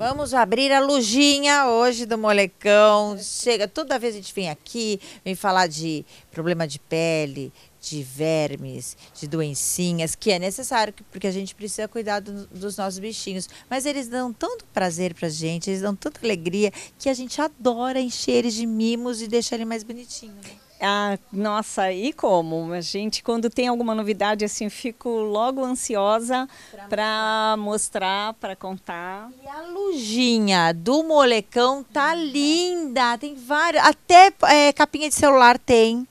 Vamos abrir a lujinha hoje do molecão. Chega, toda vez a gente vem aqui, vem falar de problema de pele, de vermes, de doencinhas, que é necessário, porque a gente precisa cuidar do, dos nossos bichinhos. Mas eles dão tanto prazer pra gente, eles dão tanta alegria, que a gente adora encher eles de mimos e deixar ele mais bonitinho. Né? Ah, nossa, e como? A gente, quando tem alguma novidade, assim, fico logo ansiosa para mostrar, para contar. E a lujinha do molecão tá hum, linda, tem várias, até é, capinha de celular tem.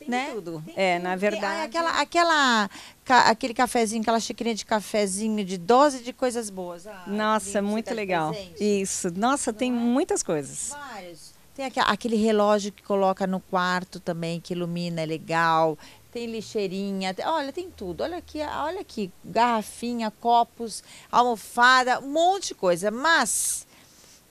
Tem né? tudo. Tem é, tudo. na verdade. Tem, aquela, aquela, ca, aquele cafezinho, aquela xicrinha de cafezinho, de dose de coisas boas. Ah, nossa, muito legal. Presente. Isso. Nossa, Não tem é? muitas coisas. Vários. Tem aquele relógio que coloca no quarto também, que ilumina, é legal. Tem lixeirinha, tem, olha, tem tudo. Olha aqui, olha aqui, garrafinha, copos, almofada, um monte de coisa. Mas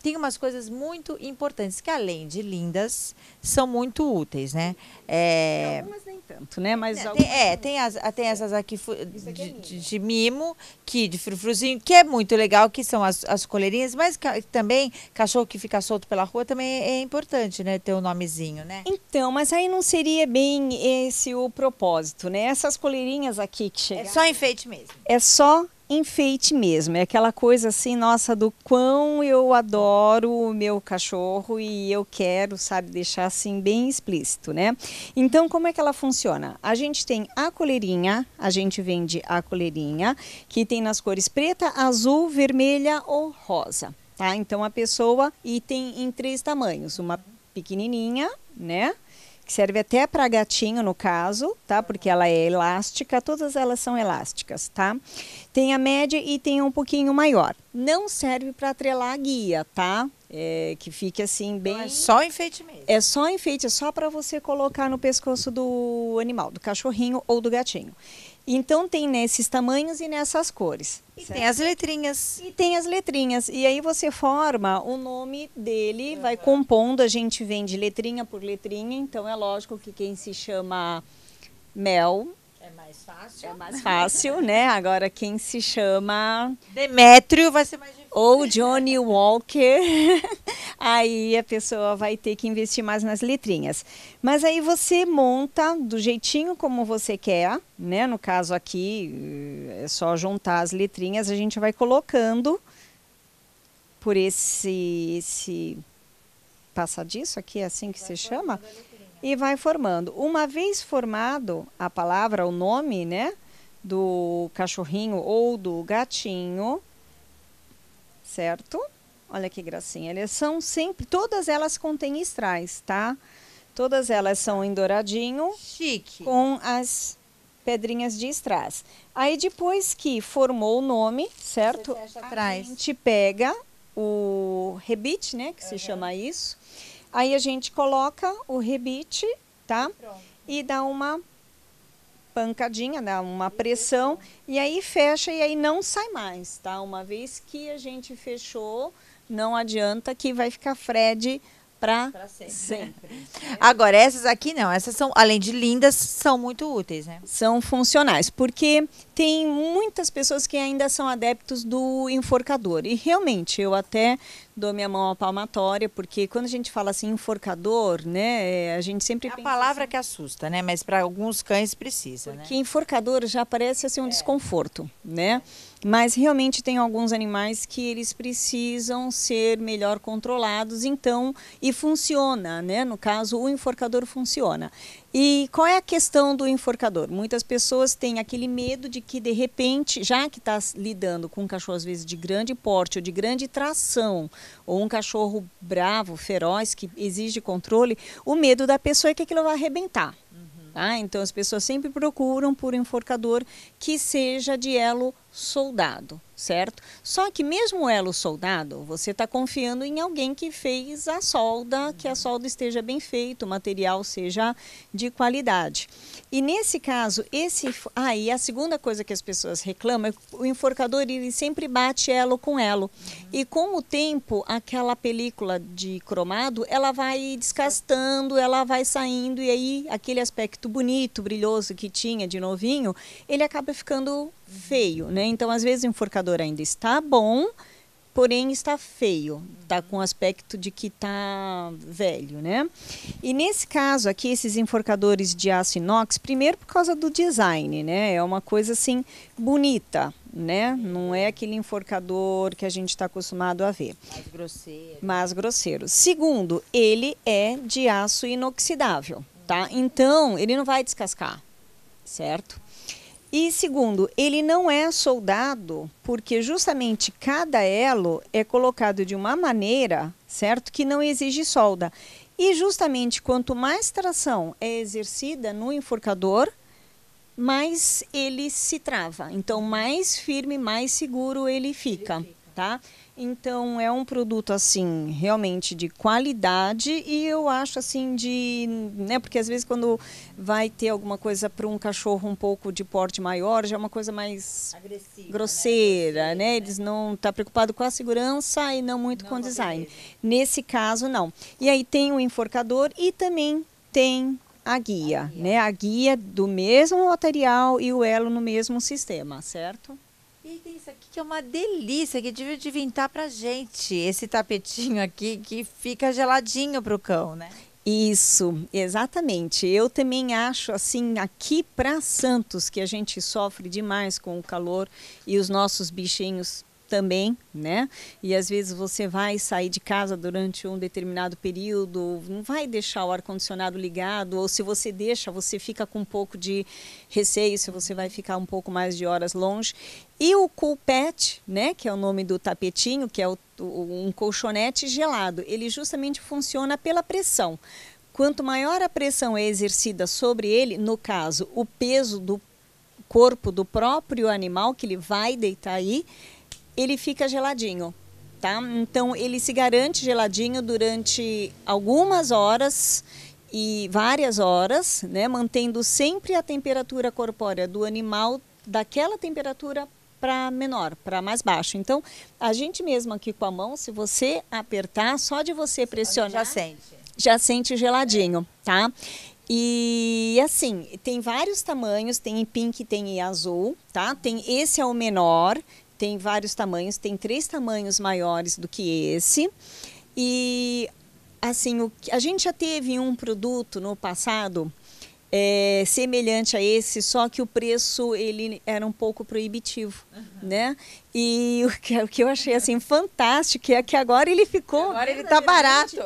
tem umas coisas muito importantes que, além de lindas, são muito úteis, né? É... Algumas nem tanto, né? Mas né, tem, algumas... É, tem, as, tem essas aqui é de, é mimo. De, de, mimo, que de frufruzinho, que é muito legal, que são as, as coleirinhas, mas ca, também cachorro que fica solto pela rua também é, é importante, né? Ter o um nomezinho, né? Então, mas aí não seria bem esse o propósito, né? Essas coleirinhas aqui que é chegaram... É só enfeite mesmo. É só enfeite mesmo. É aquela coisa assim, nossa, do quão eu adoro o meu cachorro e eu quero, sabe, deixar assim bem explícito, né? Então, como é que ela funciona? A gente tem a coleirinha, a gente vende a coleirinha, que tem nas cores preta, azul, vermelha ou rosa, tá? Então, a pessoa e tem em três tamanhos, uma pequenininha, né? que serve até para gatinho no caso, tá? Porque ela é elástica, todas elas são elásticas, tá? Tem a média e tem um pouquinho maior. Não serve para atrelar a guia, tá? É, que fique assim bem. é só enfeite mesmo. É só enfeite, é só para você colocar no pescoço do animal, do cachorrinho ou do gatinho. Então tem nesses tamanhos e nessas cores. E certo? tem as letrinhas. E tem as letrinhas. E aí você forma o nome dele, uhum. vai compondo, a gente vende letrinha por letrinha, então é lógico que quem se chama Mel é mais fácil. É mais fácil, né? Agora quem se chama Demétrio vai ser mais difícil. Ou Johnny Walker. aí a pessoa vai ter que investir mais nas letrinhas. Mas aí você monta do jeitinho como você quer, né? No caso aqui, eh, é só juntar as letrinhas, a gente vai colocando por esse, esse passadiço aqui, é assim que vai se chama, e vai formando. Uma vez formado a palavra, o nome, né, do cachorrinho ou do gatinho, certo? Olha que gracinha. Elas são sempre, todas elas contêm estrais, tá? Todas elas são em douradinho. Chique. Com as pedrinhas de strass. Aí depois que formou o nome, certo? Atrás. A gente pega o rebite, né, que uhum. se chama isso. Aí a gente coloca o rebite, tá? Pronto. E dá uma pancadinha, dá né, uma pressão e aí fecha e aí não sai mais, tá? Uma vez que a gente fechou, não adianta que vai ficar Fred para sempre. sempre. Agora essas aqui não, essas são além de lindas, são muito úteis, né? São funcionais, porque tem muitas pessoas que ainda são adeptos do enforcador e realmente eu até dou minha mão à palmatória, porque quando a gente fala assim enforcador, né, é, a gente sempre é pensa a palavra assim, que assusta, né? Mas para alguns cães precisa, né? porque né? enforcador já parece assim um é. desconforto, né? Mas realmente tem alguns animais que eles precisam ser melhor controlados, então e funciona, né? No caso, o enforcador funciona. E qual é a questão do enforcador? Muitas pessoas têm aquele medo de que, de repente, já que está lidando com um cachorro, às vezes, de grande porte ou de grande tração, ou um cachorro bravo, feroz, que exige controle, o medo da pessoa é que aquilo vai arrebentar. Uhum. Tá? Então, as pessoas sempre procuram por um enforcador que seja de elo soldado certo? Só que mesmo ela o soldado, você está confiando em alguém que fez a solda, que a solda esteja bem feita, o material seja de qualidade. E nesse caso, esse... Ah, a segunda coisa que as pessoas reclamam é que o enforcador ele sempre bate elo com elo. E com o tempo, aquela película de cromado, ela vai descastando, ela vai saindo, e aí aquele aspecto bonito, brilhoso que tinha de novinho, ele acaba ficando feio, né? Então, às vezes o enforcador ainda está bom, porém está feio, está com aspecto de que está velho, né? E nesse caso aqui, esses enforcadores de aço inox, primeiro por causa do design, né? É uma coisa assim bonita, né? Não é aquele enforcador que a gente está acostumado a ver. Mais grosseiro. Mais grosseiro. Segundo, ele é de aço inoxidável, tá? Então, ele não vai descascar, certo? E segundo, ele não é soldado porque justamente cada elo é colocado de uma maneira, certo, que não exige solda. E justamente quanto mais tração é exercida no enforcador, mais ele se trava. Então, mais firme, mais seguro ele fica, ele fica. tá? Então é um produto assim, realmente de qualidade e eu acho assim de, né, porque às vezes quando vai ter alguma coisa para um cachorro um pouco de porte maior, já é uma coisa mais Agressiva, né? grosseira, né? né? Eles não tá preocupado com a segurança e não muito não com o design. Nesse caso não. E aí tem o enforcador e também tem a guia, a guia, né? A guia do mesmo material e o elo no mesmo sistema, certo? E aí tem isso aqui que é uma delícia, que devia inventar pra gente. Esse tapetinho aqui que fica geladinho pro cão, né? Isso, exatamente. Eu também acho assim, aqui para Santos, que a gente sofre demais com o calor e os nossos bichinhos também, né? E às vezes você vai sair de casa durante um determinado período, não vai deixar o ar-condicionado ligado, ou se você deixa, você fica com um pouco de receio se você vai ficar um pouco mais de horas longe. E o cool pet, né, que é o nome do tapetinho, que é o, um colchonete gelado, ele justamente funciona pela pressão. Quanto maior a pressão é exercida sobre ele, no caso, o peso do corpo do próprio animal que ele vai deitar aí, ele fica geladinho, tá? Então ele se garante geladinho durante algumas horas e várias horas, né, mantendo sempre a temperatura corpórea do animal daquela temperatura para menor, para mais baixo. Então, a gente mesmo aqui com a mão, se você apertar, só de você pressionar, já sente. Já sente geladinho, tá? E assim, tem vários tamanhos, tem em pink, tem em azul, tá? Tem esse é o menor, tem vários tamanhos, tem três tamanhos maiores do que esse. E assim, o, a gente já teve um produto no passado é, semelhante a esse, só que o preço ele era um pouco proibitivo, uhum. né? E o que, o que eu achei assim fantástico é que agora ele ficou, agora ele está tá barato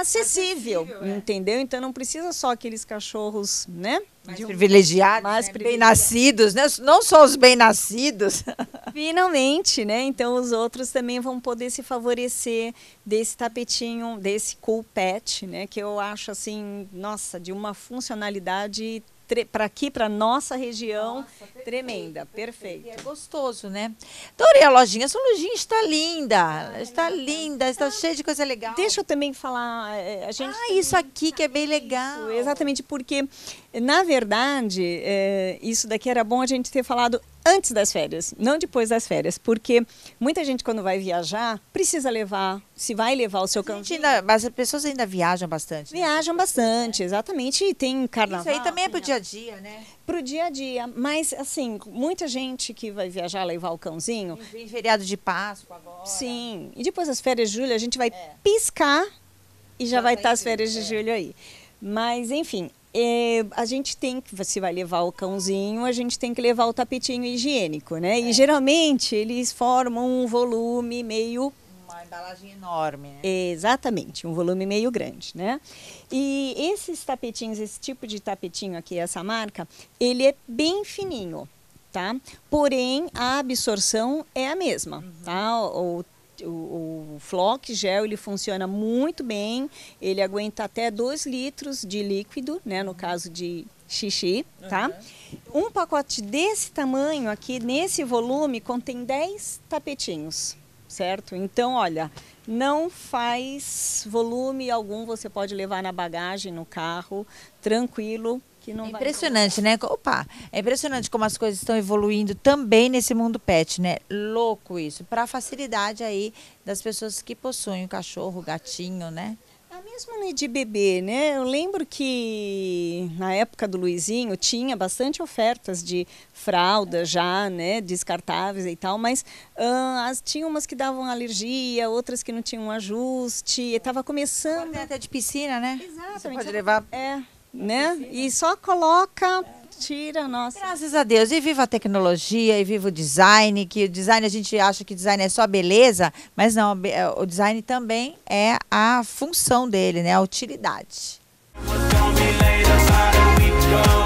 acessível, acessível é. entendeu? Então não precisa só aqueles cachorros, né? Mais um... privilegiados, mais né? bem-nascidos, né? Não só os bem-nascidos. Finalmente, né? Então os outros também vão poder se favorecer desse tapetinho, desse cool pet, né? Que eu acho assim, nossa, de uma funcionalidade para aqui, para nossa região, nossa, perfeito, tremenda, perfeito. é gostoso, né? Adorei a lojinha, sua lojinha está linda, Ai, ah, é está linda, está ah, cheia de coisa legal. Deixa eu também falar, eh, a gente... Ah, isso aqui que é bem legal. Isso, exatamente, porque na verdade, é, isso daqui era bom a gente ter falado antes das férias, não depois das férias, porque muita gente quando vai viajar precisa levar, se vai levar o seu cãozinho. Ainda, mas as pessoas ainda viajam bastante. Né? Viajam bastante, exatamente, e tem carnaval. Isso aí também é pro dia a dia, né? Pro dia a dia, mas assim, muita gente que vai viajar levar o cãozinho. Em feriado de Páscoa agora. Sim, e depois das férias de julho a gente vai é. piscar e já, já vai estar tá, tá as férias de é. julho aí. Mas enfim, é, a gente tem que, se vai levar o cãozinho, a gente tem que levar o tapetinho higiênico, né? É. E geralmente eles formam um volume meio uma embalagem enorme. Né? Exatamente, um volume meio grande, né? E esses tapetinhos, esse tipo de tapetinho aqui, essa marca, ele é bem fininho, tá? Porém, a absorção é a mesma, uhum. tá? O, o, o Flock gel ele funciona muito bem, ele aguenta até 2 litros de líquido, né, no caso de xixi, tá? Uhum. Um pacote desse tamanho aqui, nesse volume, contém 10 tapetinhos, certo? Então, olha, não faz volume algum, você pode levar na bagagem, no carro, tranquilo, é impressionante, vai... né? Opa, é impressionante como as coisas estão evoluindo também nesse mundo pet, né? Louco isso, para facilidade aí das pessoas que possuem o cachorro, o gatinho, né? É mesmo de bebê, né? Eu lembro que na época do Luizinho tinha bastante ofertas de fralda já, né? Descartáveis e tal, mas uh, as, tinha umas que davam alergia, outras que não tinham ajuste. Estava começando. Até de piscina, né? Exatamente. Você pode levar. É né? E só coloca, tira, nossa. Graças a Deus. E viva a tecnologia, e viva o design, que o design a gente acha que design é só beleza, mas não, eh, o design também é a função dele, né? A utilidade. Don't